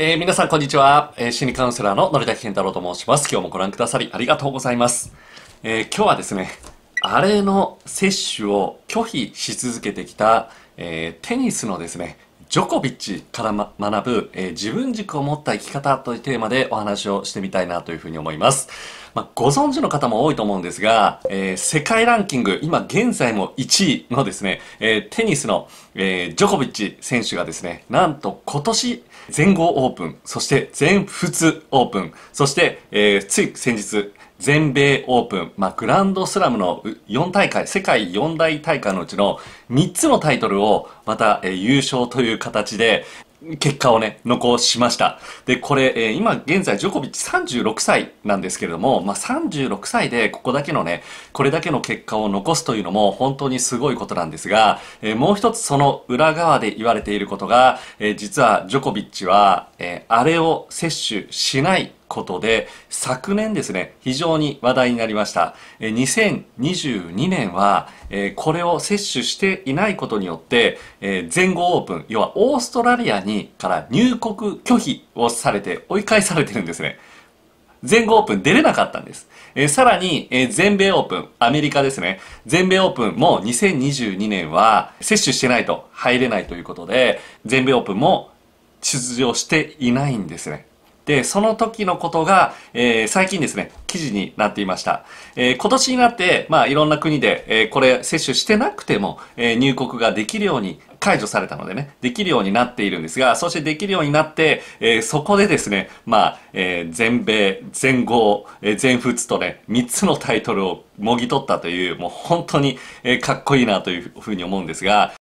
えー、皆さんこんにちは、えー、心理カウンセラーののり健太郎と申します今日もご覧くださりありがとうございます、えー、今日はですねあれの接種を拒否し続けてきた、えテニスのですねジョコビッチから、ま、学ぶ、え自分軸を持った生き方というテーマでお話をしてみたいなというふうに思います。まあ、ご存知の方も多いと思うんですが、えー、世界ランキング、今現在も1位のですね、えー、テニスの、えー、ジョコビッチ選手がですね、なんと今年全豪オープン、そして全仏オープン、そして、えー、つい先日、全米オープン、まあ、グランドスラムの4大会、世界4大大会のうちの3つのタイトルをまた、えー、優勝という形で、結果をね、残しました。で、これ、えー、今現在、ジョコビッチ36歳なんですけれども、まあ、36歳でここだけのね、これだけの結果を残すというのも本当にすごいことなんですが、えー、もう一つその裏側で言われていることが、えー、実はジョコビッチは、えあれを摂取しないことで、昨年ですね、非常に話題になりました。2022年は、これを接種していないことによって、全豪オープン、要はオーストラリアにから入国拒否をされて、追い返されてるんですね。全豪オープン出れなかったんです。えー、さらに、えー、全米オープン、アメリカですね。全米オープンも2022年は接種してないと入れないということで、全米オープンも出場していないんですね。で、その時のことが、えー、最近ですね、記事になっていました。えー、今年になって、まあ、いろんな国で、えー、これ接種してなくても、え入国ができるように解除されたのでね、できるようになっているんですが、そしてできるようになって、えそこでですね、まあ、え全米、全豪、え全仏とね、3つのタイトルをもぎ取ったという、もう本当に、えかっこいいなというふうに思うんですが、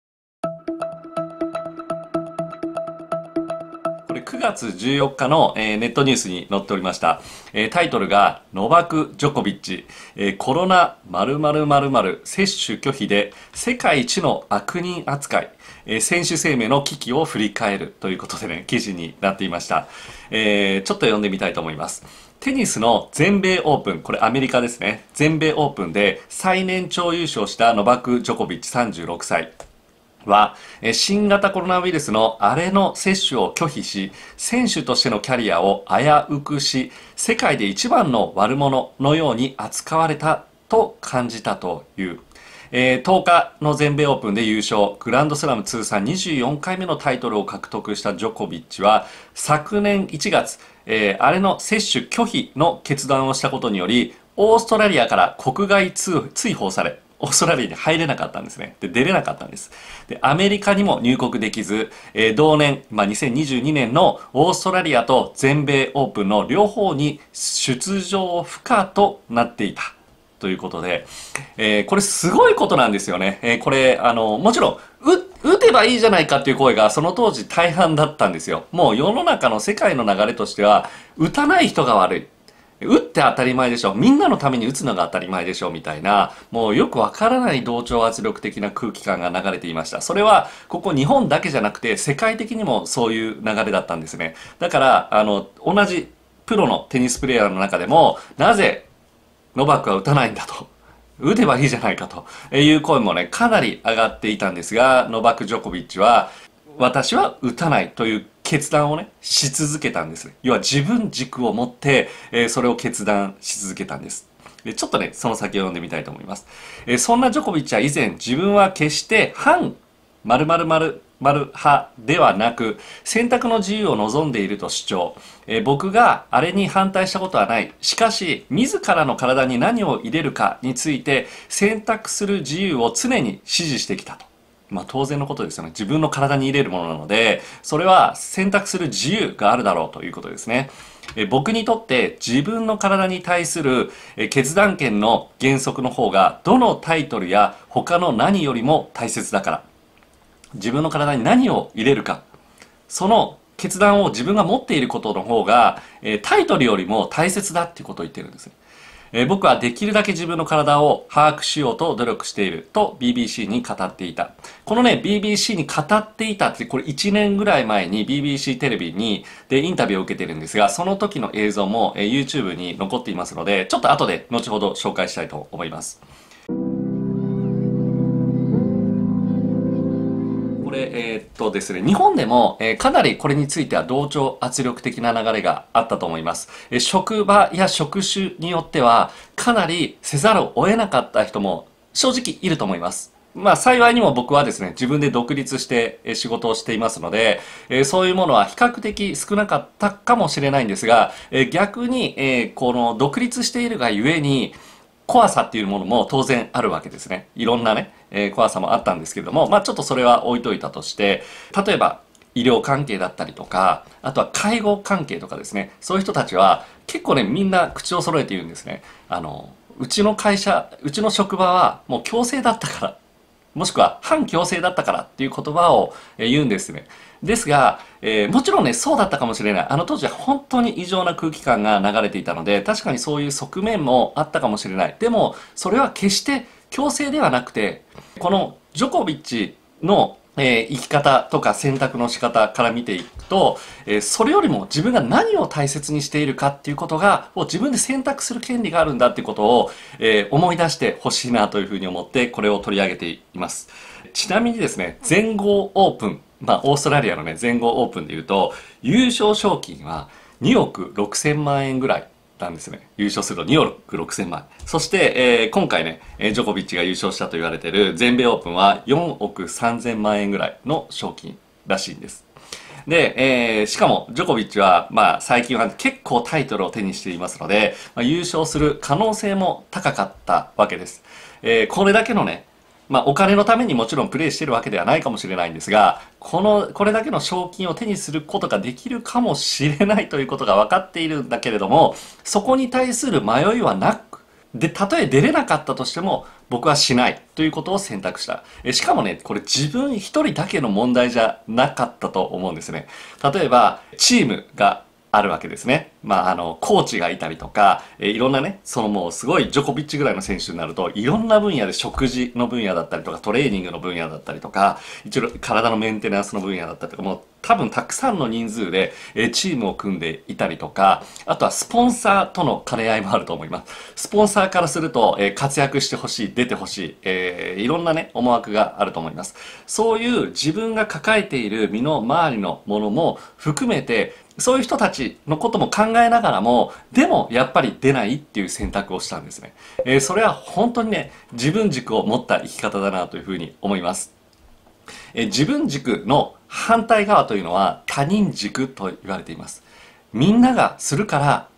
月14日の、えー、ネットニュースに載っておりました、えー、タイトルが「ノバク・ジョコビッチ、えー、コロナ〇〇〇〇接種拒否で世界一の悪人扱い」えー、選手生命の危機を振り返るということでね記事になっていました、えー、ちょっと読んでみたいと思いますテニスの全米オープン、これアメリカですね。全米オープンで最年長優勝したノバク・ジョコビッチ36歳。は、新型コロナウイルスのあれの接種を拒否し、選手としてのキャリアを危うくし、世界で一番の悪者のように扱われたと感じたという。えー、10日の全米オープンで優勝、グランドスラム通算24回目のタイトルを獲得したジョコビッチは、昨年1月、えー、あれの接種拒否の決断をしたことにより、オーストラリアから国外追放され、オーストラリアに入れなかったんですね。で、出れなかったんです。で、アメリカにも入国できず、えー、同年、まあ、2022年のオーストラリアと全米オープンの両方に出場不可となっていた。ということで、えー、これすごいことなんですよね。えー、これ、あの、もちろん、打てばいいじゃないかっていう声がその当時大半だったんですよ。もう世の中の世界の流れとしては、打たない人が悪い。打って当たり前でしょみんなのために打つのが当たり前でしょみたいなもうよくわからない同調圧力的な空気感が流れていましたそれはここ日本だけじゃなくて世界的にもそういう流れだったんですねだからあの同じプロのテニスプレーヤーの中でもなぜノバックは打たないんだと打てばいいじゃないかという声もねかなり上がっていたんですがノバック・ジョコビッチは私は打たないという決断をねし続けたんです要は自分軸を持って、えー、それを決断し続けたんですでちょっとねその先を読んでみたいと思います、えー、そんなジョコビッチは以前自分は決して反〇〇〇派ではなく選択の自由を望んでいると主張、え僕があれに反対したことはないしかし自らの体に何を入れるかについて選択する自由を常に支持してきたとまあ、当然のことですよね。自分の体に入れるものなので、それは選択する自由があるだろうということですね。え僕にとって自分の体に対するえ決断権の原則の方が、どのタイトルや他の何よりも大切だから。自分の体に何を入れるか。その決断を自分が持っていることの方が、えタイトルよりも大切だっていうことを言ってるんですね。え僕はできるだけ自分の体を把握しようと努力していると BBC に語っていた。このね、BBC に語っていたって、これ1年ぐらい前に BBC テレビにでインタビューを受けてるんですが、その時の映像も、え YouTube に残っていますので、ちょっと後で後ほど紹介したいと思います。れ、えー、っとですね、日本でも、えー、かなりこれについては同調圧力的な流れがあったと思います。えー、職場や職種によっては、かなりせざるを得なかった人も正直いると思います。まあ幸いにも僕はですね、自分で独立して仕事をしていますので、えそういうものは比較的少なかったかもしれないんですが、え逆に、えこの独立しているがゆえに、怖さっていうものも当然あるわけですね。いろんなね、え怖さもあったんですけれども、まあ、ちょっとそれは置いといたとして、例えば、医療関係だったりとか、あとは介護関係とかですね、そういう人たちは結構ね、みんな口を揃えて言うんですね。あの、うちの会社、うちの職場はもう強制だったから、もしくは反強制だったからっていう言葉を言うんですね。ですが、えー、もちろんね、そうだったかもしれない。あの当時は本当に異常な空気感が流れていたので、確かにそういう側面もあったかもしれない。でも、それは決して強制ではなくて、このジョコビッチの、えー、生き方とか選択の仕方から見ていくと、えー、それよりも自分が何を大切にしているかっていうことが、を自分で選択する権利があるんだっていうことを、えー、思い出してほしいなというふうに思って、これを取り上げています。ちなみにですね、全豪オープン、まあ、オーストラリアのね、全豪オープンで言うと、優勝賞金は2億6000万円ぐらいたんですね。優勝すると2億6000万。そして、えー、今回ね、ジョコビッチが優勝したと言われている全米オープンは4億3000万円ぐらいの賞金らしいんです。で、えー、しかも、ジョコビッチは、まあ、最近は結構タイトルを手にしていますので、まあ、優勝する可能性も高かったわけです。えー、これだけのね、まあ、お金のためにもちろんプレイしてるわけではないかもしれないんですが、この、これだけの賞金を手にすることができるかもしれないということが分かっているんだけれども、そこに対する迷いはなく、で、たとえ出れなかったとしても、僕はしないということを選択した。えしかもね、これ自分一人だけの問題じゃなかったと思うんですね。例えば、チームがあるわけですね。まあ、あの、コーチがいたりとか、えー、いろんなね、そのもうすごいジョコビッチぐらいの選手になると、いろんな分野で食事の分野だったりとか、トレーニングの分野だったりとか、一応体のメンテナンスの分野だったりとか、もう多分たくさんの人数で、えー、チームを組んでいたりとか、あとはスポンサーとの兼ね合いもあると思います。スポンサーからすると、えー、活躍してほしい、出てほしい、えいろんなね、思惑があると思います。そういう自分が抱えている身の回りのものも含めて、そういう人たちのことも考えながらも、でもやっぱり出ないっていう選択をしたんですね。えー、それは本当にね、自分軸を持った生き方だなというふうに思います。えー、自分軸の反対側というのは他人軸と言われています。みんながするから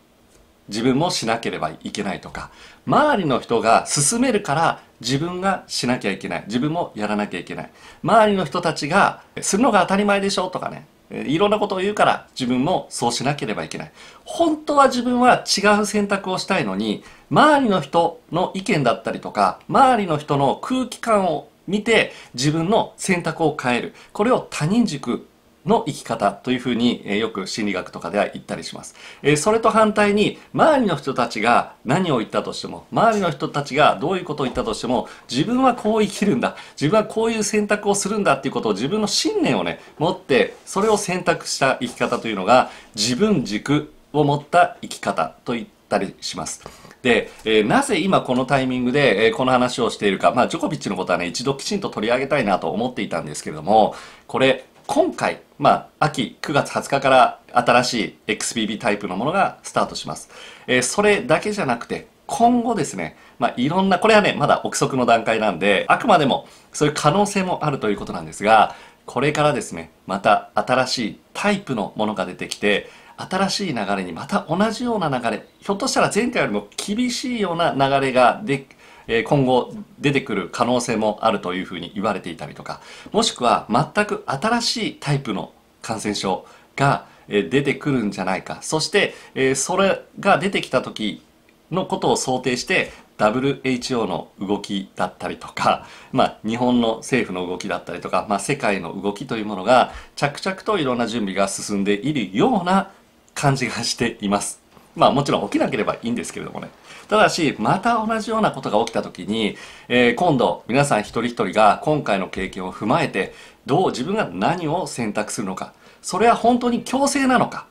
自分もしなければいけないとか、周りの人が進めるから自分がしなきゃいけない。自分もやらなきゃいけない。周りの人たちがするのが当たり前でしょとかね、いろんなことを言うから自分もそうしなければいけない。本当は自分は違う選択をしたいのに、周りの人の意見だったりとか、周りの人の空気感を見て自分の選択を変える。これを他人軸の生き方というふうに、えよく心理学とかでは言ったりします、えそれと反対に周りの人たちが何を言ったとしても周りの人たちがどういうことを言ったとしても自分はこう生きるんだ自分はこういう選択をするんだっていうことを自分の信念をね持ってそれを選択した生き方というのが自分軸を持った生き方といったりします。で、えー、なぜ今このタイミングで、えー、この話をしているか、まあ、ジョコビッチのことはね、一度きちんと取り上げたいなと思っていたんですけれども、これ、今回、まあ、秋9月20日から新しい XBB タイプのものがスタートします。えー、それだけじゃなくて、今後ですね、まあ、いろんな、これはね、まだ憶測の段階なんで、あくまでもそういう可能性もあるということなんですが、これからですね、また新しいタイプのものが出てきて、新しい流れにまた同じような流れ、ひょっとしたら前回よりも厳しいような流れがでえ今後出てくる可能性もあるというふうに言われていたりとか、もしくは全く新しいタイプの感染症が出てくるんじゃないか。そして、えそれが出てきた時のことを想定して WHO の動きだったりとか、まあ、日本の政府の動きだったりとか、まあ、世界の動きというものが着々といろんな準備が進んでいるような感じがしています。まあもちろん起きなければいいんですけれどもね。ただし、また同じようなことが起きた時に、えー、今度皆さん一人一人が今回の経験を踏まえて、どう自分が何を選択するのか。それは本当に強制なのか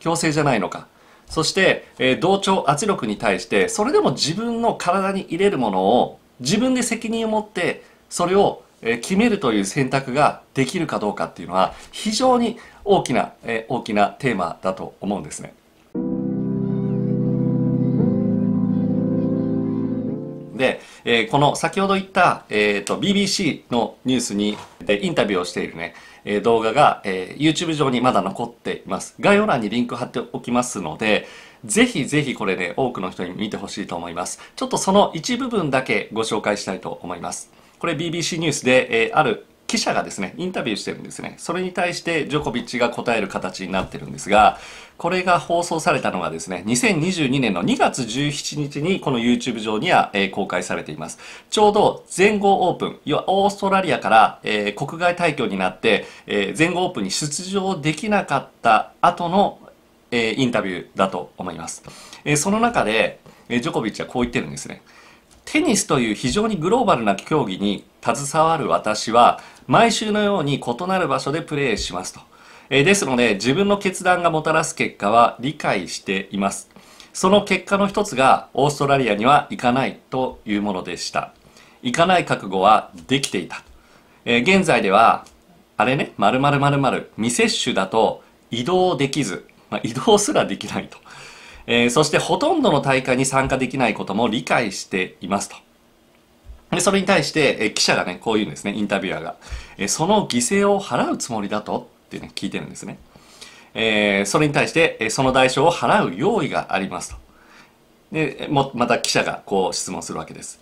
強制じゃないのかそして、えー、同調圧力に対して、それでも自分の体に入れるものを自分で責任を持って、それを決めるという選択ができるかどうかっていうのは非常に大きな、えー、大きなテーマだと思うんですね。で、えー、この先ほど言った、えーと、BBC のニュースにでインタビューをしているね、えー、動画が、えー、YouTube 上にまだ残っています。概要欄にリンク貼っておきますので、ぜひぜひこれね、多くの人に見てほしいと思います。ちょっとその一部分だけご紹介したいと思います。これ BBC ニュースで、えー、ある記者がですね、インタビューしてるんですね。それに対してジョコビッチが答える形になってるんですが、これが放送されたのがですね、2022年の2月17日にこの YouTube 上には、え公開されています。ちょうど全豪オープン、要はオーストラリアから、え国外退去になって、え全豪オープンに出場できなかった後の、えインタビューだと思います。えその中で、えジョコビッチはこう言ってるんですね。テニスという非常にグローバルな競技に携わる私は毎週のように異なる場所でプレーしますと。えですので自分の決断がもたらす結果は理解しています。その結果の一つがオーストラリアには行かないというものでした。行かない覚悟はできていた。え現在ではあれね、〇〇〇〇未接種だと移動できず、まあ、移動すらできないと。えー、そしてほとんどの大会に参加できないことも理解していますと。で、それに対して、え記者がね、こう言うんですね、インタビュアーが。えその犠牲を払うつもりだとってね、聞いてるんですね。えー、それに対して、えその代償を払う用意がありますと。で、も、また記者がこう質問するわけです。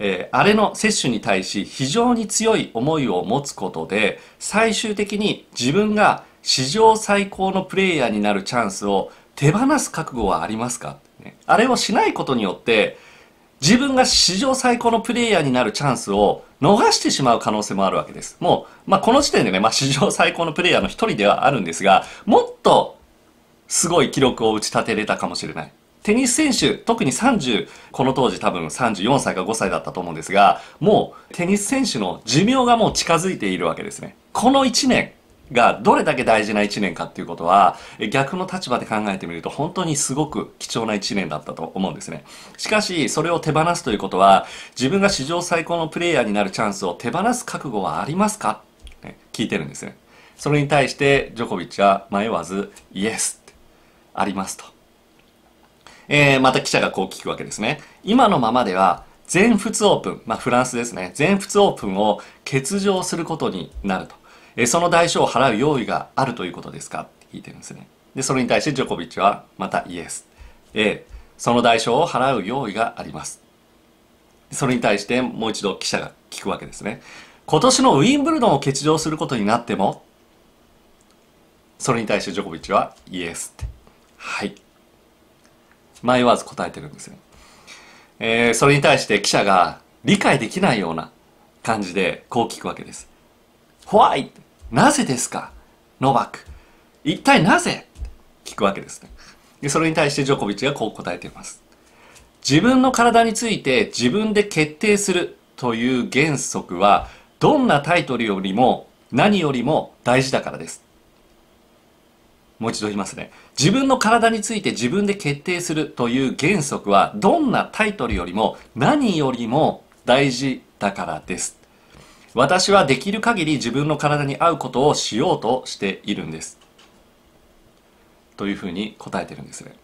えー、あれの接種に対し非常に強い思いを持つことで、最終的に自分が史上最高のプレイヤーになるチャンスを手放す覚悟はありますか、ね、あれをしないことによって、自分が史上最高のプレイヤーになるチャンスを逃してしまう可能性もあるわけです。もう、まあ、この時点でね、まあ、史上最高のプレイヤーの一人ではあるんですが、もっとすごい記録を打ち立てれたかもしれない。テニス選手、特に30、この当時多分34歳か5歳だったと思うんですが、もうテニス選手の寿命がもう近づいているわけですね。この1年、がどれだけ大事な1年かっていうことは逆の立場で考えてみると本当にすごく貴重な1年だったと思うんですねしかしそれを手放すということは自分が史上最高のプレイヤーになるチャンスを手放す覚悟はありますか聞いてるんですねそれに対してジョコビッチは迷わずイエスありますと、えー、また記者がこう聞くわけですね今のままでは全仏オープン、まあ、フランスですね全仏オープンを欠場することになるとえその代償を払う用意があるということですかって聞いてるんですねでそれに対してジョコビッチはまたイエス、えその代償を払う用意がありますそれに対してもう一度記者が聞くわけですね今年のウィンブルドンを欠場することになってもそれに対してジョコビッチはイエスってはい迷わず答えてるんですね、えー、それに対して記者が理解できないような感じでこう聞くわけです。ホワイなぜですかノバク。一体なぜ聞くわけですね。で、それに対してジョコビッチがこう答えています。自分の体について自分で決定するという原則は、どんなタイトルよりも何よりも大事だからです。もう一度言いますね。自分の体について自分で決定するという原則は、どんなタイトルよりも何よりも大事だからです。私はできる限り自分の体に合うことをしようとしているんですというふうに答えてるんですね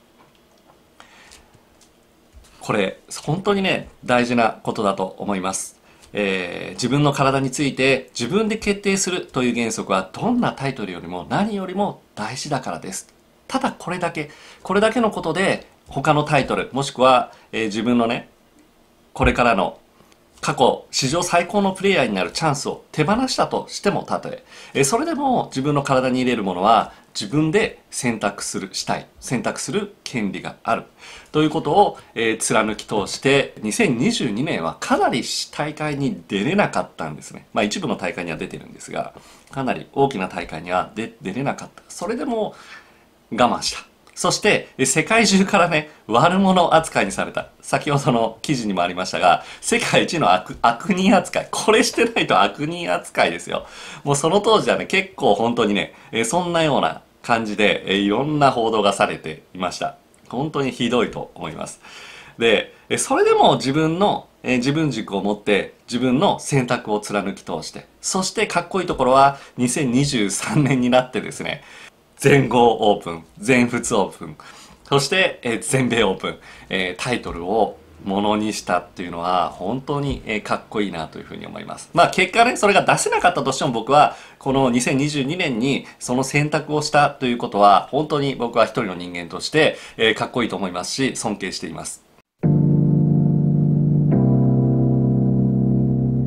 これ本当にね大事なことだと思います、えー、自分の体について自分で決定するという原則はどんなタイトルよりも何よりも大事だからですただこれだけこれだけのことで他のタイトルもしくは、えー、自分のねこれからの過去史上最高のプレイヤーになるチャンスを手放したとしてもたとえそれでも自分の体に入れるものは自分で選択するしたい選択する権利があるということを、えー、貫き通して2022年はかなり大会に出れなかったんですねまあ一部の大会には出てるんですがかなり大きな大会には出れなかったそれでも我慢したそして、世界中からね、悪者扱いにされた。先ほどの記事にもありましたが、世界一の悪人扱い。これしてないと悪人扱いですよ。もうその当時はね、結構本当にね、えそんなような感じで、えいろんな報道がされていました。本当にひどいと思います。で、それでも自分の、え自分軸を持って、自分の選択を貫き通して、そしてかっこいいところは2023年になってですね、全豪オープン全仏オープンそして、えー、全米オープン、えー、タイトルをものにしたっていうのは本当に、えー、かっこいいなというふうに思います。まあ結果ね、それが出せなかったとしても僕はこの2022年にその選択をしたということは本当に僕は一人の人間として、えー、かっこいいと思いますし尊敬しています。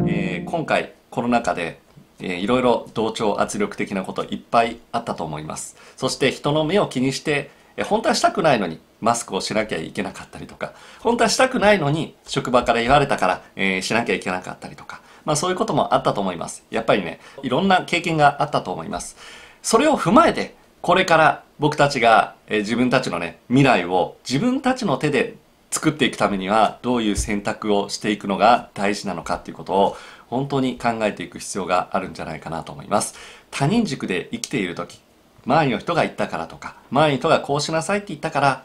えー、今回コロナ禍でえいろいろ同調圧力的なこといっぱいあったと思いますそして人の目を気にして、え本当はしたくないのにマスクをしなきゃいけなかったりとか本当はしたくないのに職場から言われたから、えー、しなきゃいけなかったりとかまあそういうこともあったと思いますやっぱりねいろんな経験があったと思いますそれを踏まえてこれから僕たちが、え自分たちのね未来を自分たちの手で作っていくためにはどういう選択をしていくのが大事なのかっていうことを本当に考えていく必要があるんじゃないかなと思います他人軸で生きている時周りの人が言ったからとか周りの人がこうしなさいって言ったから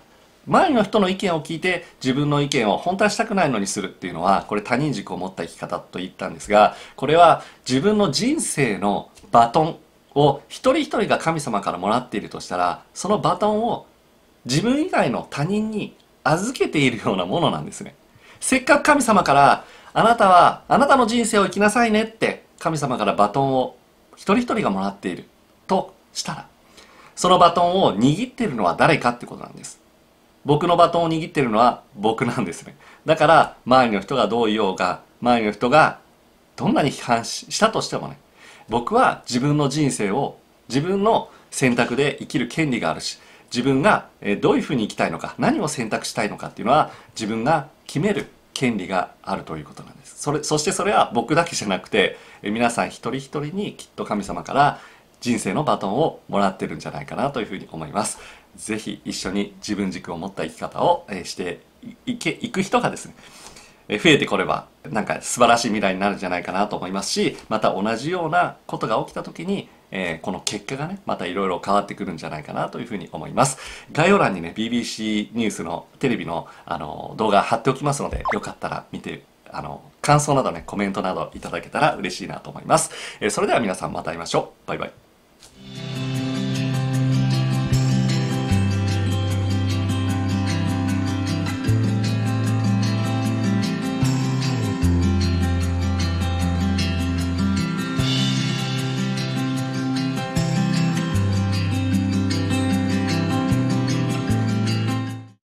周りの人の意見を聞いて自分の意見を本当はしたくないのにするっていうのはこれ他人軸を持った生き方と言ったんですがこれは自分の人生のバトンを一人一人が神様からもらっているとしたらそのバトンを自分以外の他人に預けているようなものなんですね。せっかく神様からあなたはあなたの人生を生きなさいねって神様からバトンを一人一人がもらっているとしたらそのバトンを握っているのは誰かってことなんです僕のバトンを握っているのは僕なんですねだから周りの人がどう言おうが周りの人がどんなに批判したとしてもね僕は自分の人生を自分の選択で生きる権利があるし自分がどういうふうに生きたいのか何を選択したいのかっていうのは自分が決める権利があるということなんですそれそしてそれは僕だけじゃなくて皆さん一人一人にきっと神様から人生のバトンをもらってるんじゃないかなというふうに思います是非一緒に自分軸を持った生き方をしていけいく人がですね増えてこればなんか素晴らしい未来になるんじゃないかなと思いますしまた同じようなことが起きた時にえー、この結果がね、またいろいろ変わってくるんじゃないかなというふうに思います。概要欄にね、BBC ニュースのテレビの、あの、動画貼っておきますので、よかったら見て、あの、感想などね、コメントなどいただけたら嬉しいなと思います。えー、それでは皆さんまた会いましょう。バイバイ。